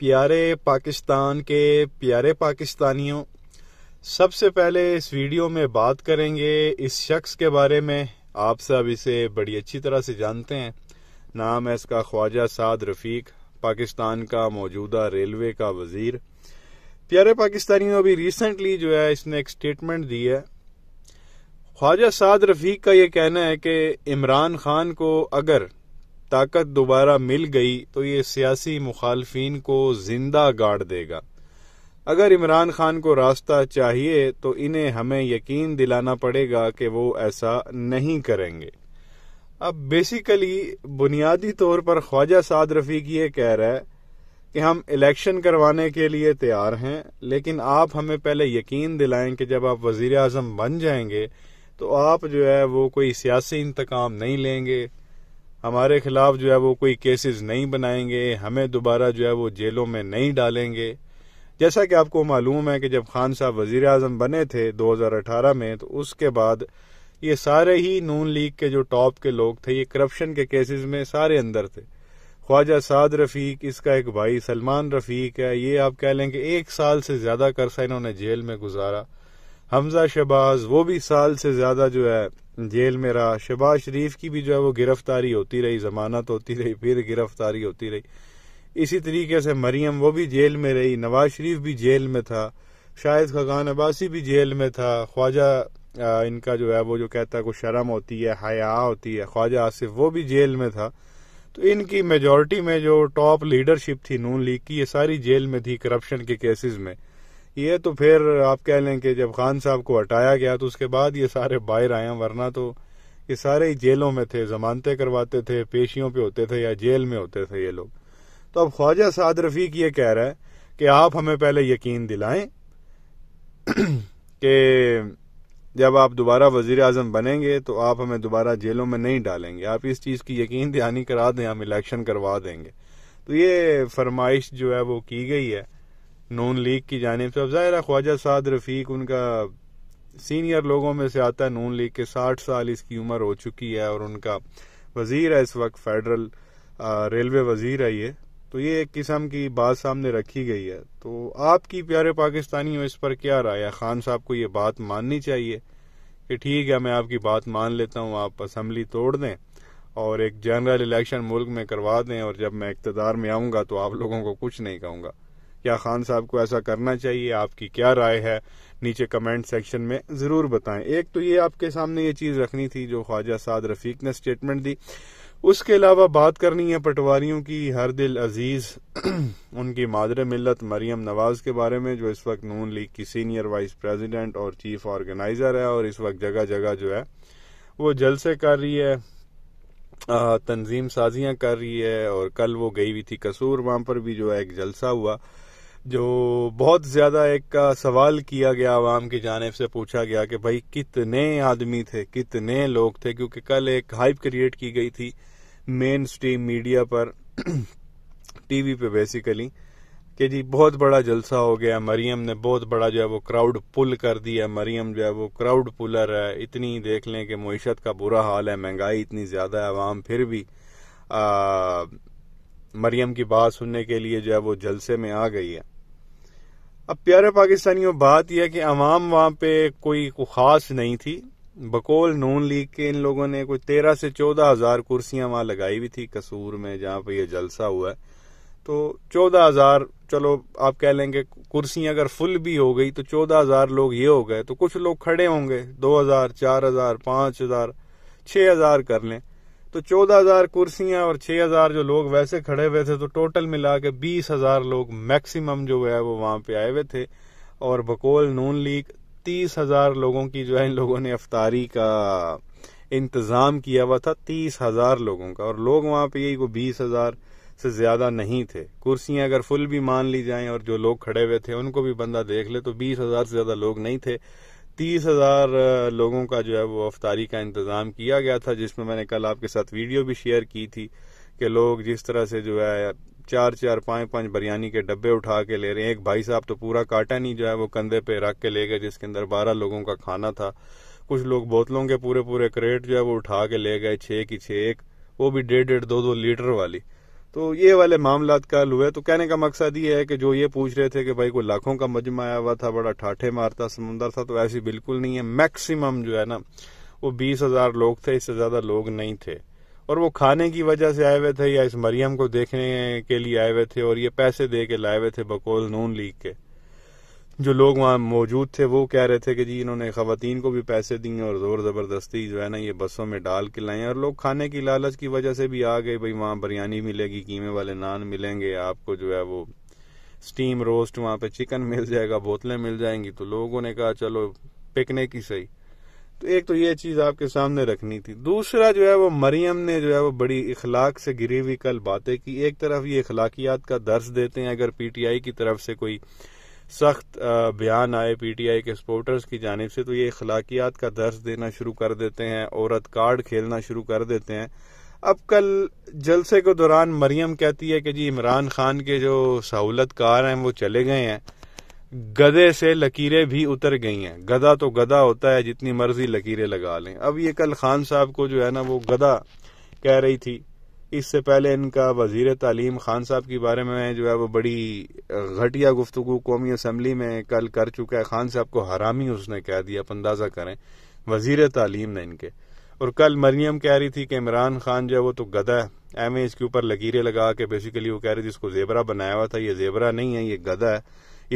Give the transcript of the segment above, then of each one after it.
प्यारे पाकिस्तान के प्यारे पाकिस्तानियों सबसे पहले इस वीडियो में बात करेंगे इस शख्स के बारे में आप सब इसे बड़ी अच्छी तरह से जानते हैं नाम है इसका ख्वाजा साद रफ़ीक पाकिस्तान का मौजूदा रेलवे का वजीर प्यारे पाकिस्तानियों अभी रिसेंटली जो है इसने एक स्टेटमेंट दी है ख्वाजा साद रफ़ीक का ये कहना है कि इमरान खान को अगर ताकत दोबारा मिल गई तो ये सियासी मुखालफी को जिंदा गाड़ देगा अगर इमरान खान को रास्ता चाहिए तो इन्हें हमें यकीन दिलाना पड़ेगा कि वो ऐसा नहीं करेंगे अब बेसिकली बुनियादी तौर पर ख्वाजा साद रफीक ये कह रहा है कि हम इलेक्शन करवाने के लिए तैयार हैं लेकिन आप हमें पहले यकीन दिलाएं कि जब आप वजीर अजम बन जाएंगे तो आप जो है वो कोई सियासी इंतकाम नहीं लेंगे हमारे खिलाफ जो है वो कोई केसेस नहीं बनाएंगे हमें दोबारा जो है वो जेलों में नहीं डालेंगे जैसा कि आपको मालूम है कि जब खान साहब वजीर अजम बने थे 2018 में तो उसके बाद ये सारे ही नून लीग के जो टॉप के लोग थे ये करप्शन के केसेस में सारे अंदर थे ख्वाजा साद रफीक इसका एक भाई सलमान रफीक है ये आप कह लें कि एक साल से ज्यादा करसा इन्होंने जेल में गुजारा हमजा शहबाज वो भी साल से ज्यादा जो है जेल में रहा शहबाज शरीफ की भी जो है वो गिरफ्तारी होती रही जमानत होती रही फिर गिरफ्तारी होती रही इसी तरीके से मरियम वो भी जेल में रही नवाज शरीफ भी जेल में था शाहिद खगान अब्बासी भी जेल में था ख्वाजा इनका जो है वो जो कहता है कुछ शर्म होती है हया होती है ख्वाजा आसिफ वो भी जेल में था तो इनकी मेजोरिटी में जो टॉप लीडरशिप थी नून लीग की ये सारी जेल में थी करप्शन के केसेस में ये तो फिर आप कह लें कि जब खान साहब को हटाया गया तो उसके बाद ये सारे बाहर आए वरना तो ये सारे ही जेलों में थे जमानतें करवाते थे पेशियों पे होते थे या जेल में होते थे ये लोग तो अब ख्वाजा साद रफीक ये कह रहा है कि आप हमें पहले यकीन दिलाएं कि जब आप दोबारा वजीर आजम बनेंगे तो आप हमें दोबारा जेलों में नहीं डालेंगे आप इस चीज़ की यकीन दहानी करा दें हम इलेक्शन करवा देंगे तो ये फरमाइश जो है वो की गई है नून लीग की जानब से अब ज़ाहिर ख्वाजा साद रफ़ीक उनका सीनियर लोगों में से आता है नून लीग के साठ साल इसकी उम्र हो चुकी है और उनका वजीर है इस वक्त फेडरल रेलवे वजीर है ये तो ये एक किस्म की बात सामने रखी गई है तो आपकी प्यारे पाकिस्तानियों इस पर क्या राय है खान साहब को ये बात माननी चाहिए कि ठीक है मैं आपकी बात मान लेता हूँ आप असम्बली तोड़ दें और एक जनरल इलेक्शन मुल्क में करवा दें और जब मैं इकतदार में आऊंगा तो आप लोगों को कुछ नहीं कहूंगा क्या खान साहब को ऐसा करना चाहिए आपकी क्या राय है नीचे कमेंट सेक्शन में ज़रूर बताएं एक तो ये आपके सामने ये चीज़ रखनी थी जो ख्वाजा साद रफीक ने स्टेटमेंट दी उसके अलावा बात करनी है पटवारियों की हर दिल अजीज उनकी मादर मिलत मरियम नवाज के बारे में जो इस वक्त नून लीग की सीनियर वाइस प्रेसिडेंट और चीफ ऑर्गेनाइजर है और इस वक्त जगह जगह जो है वो जलसे कर रही है तंजीम साजियां कर रही है और कल वो गई हुई थी कसूर वहां पर भी जो है एक जलसा हुआ जो बहुत ज़्यादा एक सवाल किया गया आवाम की जानब से पूछा गया कि भाई कितने आदमी थे कितने लोग थे क्योंकि कल एक हाइप क्रिएट की गई थी मेन स्ट्रीम मीडिया पर टीवी पे बेसिकली कि जी बहुत बड़ा जलसा हो गया मरियम ने बहुत बड़ा जो है वो क्राउड पुल कर दिया मरियम जो है वो क्राउड पुलर है इतनी देख लें कि मीशत का बुरा हाल है महंगाई इतनी ज़्यादा है आवाम फिर भी आ, मरियम की बात सुनने के लिए जो है वो जलसे में आ गई है अब प्यारे पाकिस्तानियों बात यह कि अवाम वहां पे कोई खास नहीं थी बकोल नून लीग के इन लोगों ने कोई तेरह से चौदह हजार कुर्सियां वहां लगाई हुई थी कसूर में जहां पे ये जलसा हुआ है तो चौदह हजार चलो आप कह लेंगे कुर्सियां अगर फुल भी हो गई तो चौदह हजार लोग ये हो गए तो कुछ लोग खड़े होंगे दो हजार चार हजार पांच हजार छह हजार कर लें तो चौदह हजार कुर्सियां और छह हजार जो लोग वैसे खड़े हुए थे तो टोटल मिला के बीस हजार लोग मैक्सिमम जो है वो वहां पे आए हुए थे और बकोल नून लीग तीस हजार लोगों की जो है इन लोगों ने अफतारी का इंतजाम किया हुआ था तीस हजार लोगों का और लोग वहां पे यही को बीस हजार से ज्यादा नहीं थे कुर्सियां अगर फुल भी मान ली जाएं और जो लोग खड़े हुए थे उनको भी बंदा देख ले तो बीस हजार से ज्यादा लोग नहीं थे तीस हजार लोगों का जो है वो अफतारी का इंतज़ाम किया गया था जिसमें मैंने कल आपके साथ वीडियो भी शेयर की थी कि लोग जिस तरह से जो है चार चार पाँच पांच बिरयानी के डब्बे उठा के ले रहे हैं एक भाई साहब तो पूरा काटा नहीं जो है वो कंधे पे रख के ले गए जिसके अंदर बारह लोगों का खाना था कुछ लोग बोतलों के पूरे पूरे क्रेट जो है वो उठा के ले गए छे की छः एक वो भी डेढ़ डेढ़ दो दो लीटर वाली तो ये वाले मामला का हुए तो कहने का मकसद ये है कि जो ये पूछ रहे थे कि भाई कोई लाखों का मजमा आया हुआ था बड़ा ठाठे मारता समुंदर था तो ऐसी बिल्कुल नहीं है मैक्सिमम जो है ना वो बीस हजार लोग थे इससे ज्यादा लोग नहीं थे और वो खाने की वजह से आए हुए थे या इस मरियम को देखने के लिए आए हुए थे और ये पैसे दे के लाए हुए थे बकोल नून लीग के जो लोग वहाँ मौजूद थे वो कह रहे थे कि जी इन्होंने खातन को भी पैसे दिए और ज़ोर ज़बरदस्ती जो है ना ये बसों में डाल के लाए और लोग खाने की लालच की वजह से भी आ गए भाई वहाँ बिरयानी मिलेगी कीमे वाले नान मिलेंगे आपको जो है वो स्टीम रोस्ट वहाँ पे चिकन मिल जाएगा बोतलें मिल जाएंगी तो लोगों ने कहा चलो पिकनिक ही सही तो एक तो ये चीज़ आपके सामने रखनी थी दूसरा जो है वो मरियम ने जो है वो बड़ी इखलाक से गिरी हुई कल बातें की एक तरफ ये इखलाकियात का दर्ज देते हैं अगर पीटीआई की तरफ से कोई सख्त बयान आए पीटीआई के सपोर्टर्स की जानब से तो ये अखलाकियात का दर्ज देना शुरू कर देते हैं औरत कार्ड खेलना शुरू कर देते हैं अब कल जलसे के दौरान मरियम कहती है कि जी इमरान खान के जो सहूलत कार हैं वो चले गए हैं गधे से लकीरें भी उतर गई हैं गधा तो गधा होता है जितनी मर्जी लकीरें लगा लें अब ये कल खान साहब को जो है ना वो गधा कह रही थी इससे पहले इनका वजीर तालीम खान साहब के बारे में जो है वो बड़ी घटिया गुफ्तु कौमी असम्बली में कल कर चुका है खान साहब को हरामी उसने कह दिया आप अंदाज़ा करें वजीर तालीम ने इनके और कल मरियम कह रही थी कि इमरान खान जो है वो तो गदा है एवें इसके ऊपर लकीरें लगा के बेसिकली वो कह रही थी इसको जेबरा बनाया हुआ था ये जेबरा नहीं है ये गदा है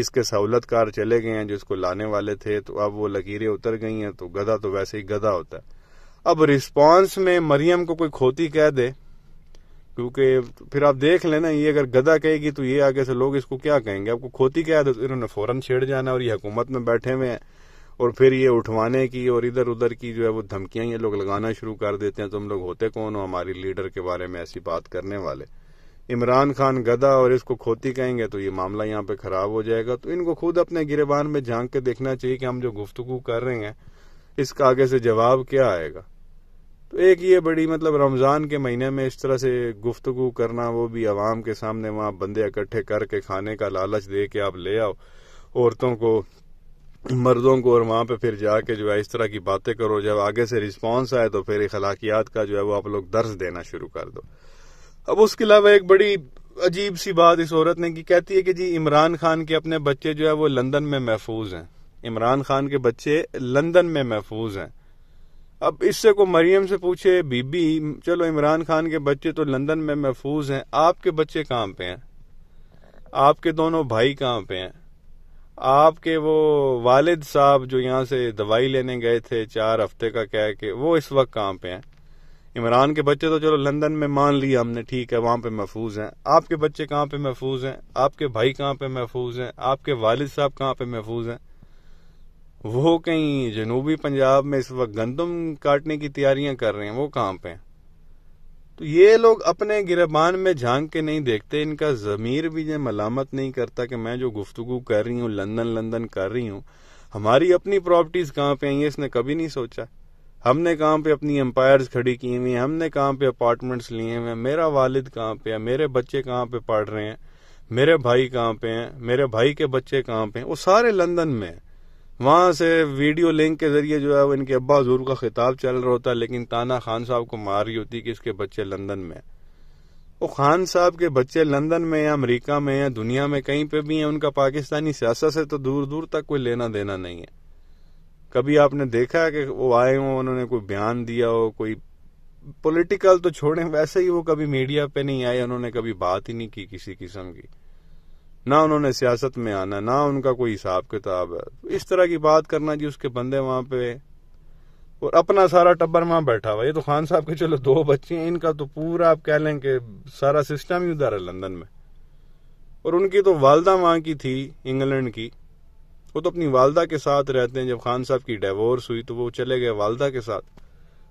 इसके सहूलत कार चले गए हैं जो इसको लाने वाले थे तो अब वो लकीरें उतर गई हैं तो गधा तो वैसे ही गदा होता है अब रिस्पांस में मरियम को कोई खोती कह दे क्योंकि फिर आप देख लेना ये अगर गदा कहेगी तो ये आगे से लोग इसको क्या कहेंगे आपको खोती क्या है इन्होंने फौरन छेड़ जाना और ये हुकूमत में बैठे हुए हैं और फिर ये उठवाने की और इधर उधर की जो है वो धमकियां ये लोग लगाना शुरू कर देते हैं तुम तो लोग होते कौन हो हमारी लीडर के बारे में ऐसी बात करने वाले इमरान खान गदा और इसको खोती कहेंगे तो ये मामला यहाँ पे खराब हो जाएगा तो इनको खुद अपने गिरेबान में झांक के देखना चाहिए कि हम जो गुफ्तगु कर रहे हैं इसका आगे से जवाब क्या आएगा तो एक ये बड़ी मतलब रमज़ान के महीने में इस तरह से गुफ्तु करना वो भी आवाम के सामने वहाँ बंदे इकट्ठे करके खाने का लालच दे के आप ले आओ औरतों को मर्दों को और वहाँ पे फिर जाके जो है इस तरह की बातें करो जब आगे से रिस्पांस आए तो फिर अखलाकियात का जो है वो आप लोग दर्ज देना शुरू कर दो अब उसके अलावा एक बड़ी अजीब सी बात इस औरत ने की कहती है कि जी इमरान खान के अपने बच्चे जो है वो लंदन में महफूज हैं इमरान खान के बच्चे लंदन में महफूज हैं अब इससे को मरियम से पूछे बीबी चलो इमरान खान के बच्चे तो लंदन में महफूज हैं आपके बच्चे कहाँ पे हैं आपके दोनों भाई कहाँ पे हैं आपके वो वालिद साहब जो यहाँ से दवाई लेने गए थे चार हफ्ते का कह के वो इस वक्त कहाँ पे हैं इमरान के बच्चे तो चलो लंदन में मान लिया हमने ठीक है वहां पे महफूज हैं आपके बच्चे कहाँ पे महफूज हैं आपके भाई कहाँ पे महफूज हैं आपके वालिद साहब कहाँ पे महफूज हैं वो कहीं जनूबी पंजाब में इस वक्त गंदम काटने की तैयारियां कर रहे हैं वो कहां पे तो ये लोग अपने गिरबान में झांक के नहीं देखते इनका ज़मीर भी ये मलामत नहीं करता कि मैं जो गुफ्तगु कर रही हूँ लंदन लंदन कर रही हूँ हमारी अपनी प्रॉपर्टीज कहाँ पे हैं ये इसने कभी नहीं सोचा हमने कहाँ पे अपनी एम्पायर्स खड़ी की हुई हमने कहाँ पे अपार्टमेंट्स लिए हुए हैं मेरा वालिद कहाँ पे है मेरे बच्चे कहाँ पे पढ़ रहे हैं मेरे भाई कहाँ पे हैं मेरे भाई के बच्चे कहाँ पे हैं वो सारे लंदन में हैं वहाँ से वीडियो लिंक के जरिए जो है वो इनके अब्बा हजूर का खिताब चल रहा होता है लेकिन ताना खान साहब को मार रही होती कि इसके बच्चे लंदन में वो खान साहब के बच्चे लंदन में या अमेरिका में या दुनिया में कहीं पे भी हैं उनका पाकिस्तानी सियासत से तो दूर दूर तक कोई लेना देना नहीं है कभी आपने देखा है कि वो आए हों उन्होंने कोई बयान दिया हो कोई पोलिटिकल तो छोड़े वैसे ही वो कभी मीडिया पे नहीं आए उन्होंने कभी बात ही नहीं की किसी किस्म की ना उन्होंने सियासत में आना ना उनका कोई हिसाब किताब है तो इस तरह की बात करना जी उसके बंदे वहां पे और अपना सारा टब्बर वहां बैठा हुआ ये तो खान साहब के चलो दो बच्चे हैं इनका तो पूरा आप कह लें कि सारा सिस्टम ही उधर है लंदन में और उनकी तो वालदा वहां की थी इंग्लैंड की वो तो अपनी वालदा के साथ रहते हैं जब खान साहब की डिवोर्स हुई तो वो चले गए वालदा के साथ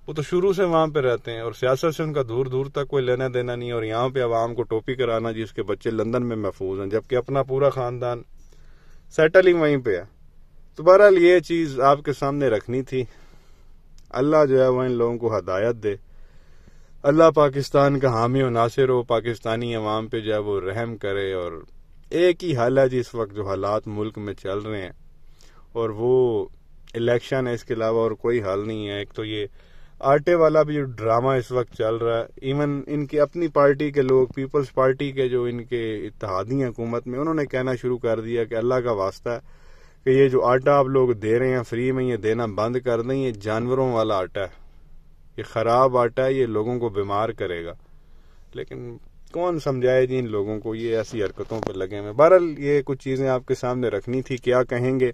वो तो शुरू से वहां पे रहते हैं और सियासत से उनका दूर दूर तक कोई लेना देना नहीं और यहाँ पे आवाम को टोपी कराना जी उसके बच्चे लंदन में महफूज हैं जबकि अपना पूरा ख़ानदान सेटल ही वहीं पे है तो बहरहाल ये चीज़ आपके सामने रखनी थी अल्लाह जो है वह इन लोगों को हदायत दे अल्लाह पाकिस्तान का हामी और नासिर हो पाकिस्तानी अवाम पे जो है वो रहम करे और एक ही हल है जी इस वक्त जो हालात मुल्क में चल रहे हैं और वो इलेक्शन है इसके अलावा और कोई हल नहीं है एक तो ये आटे वाला भी ड्रामा इस वक्त चल रहा है इवन इनके अपनी पार्टी के लोग पीपल्स पार्टी के जो इनके इतिहादी हुकूमत में उन्होंने कहना शुरू कर दिया कि अल्लाह का वास्ता है कि ये जो आटा आप लोग दे रहे हैं फ्री में ये देना बंद कर दें ये जानवरों वाला आटा है ये ख़राब आटा है ये लोगों को बीमार करेगा लेकिन कौन समझाए जी इन लोगों को ये ऐसी हरकतों पर लगे हुए बहरहाल ये कुछ चीज़ें आपके सामने रखनी थी क्या कहेंगे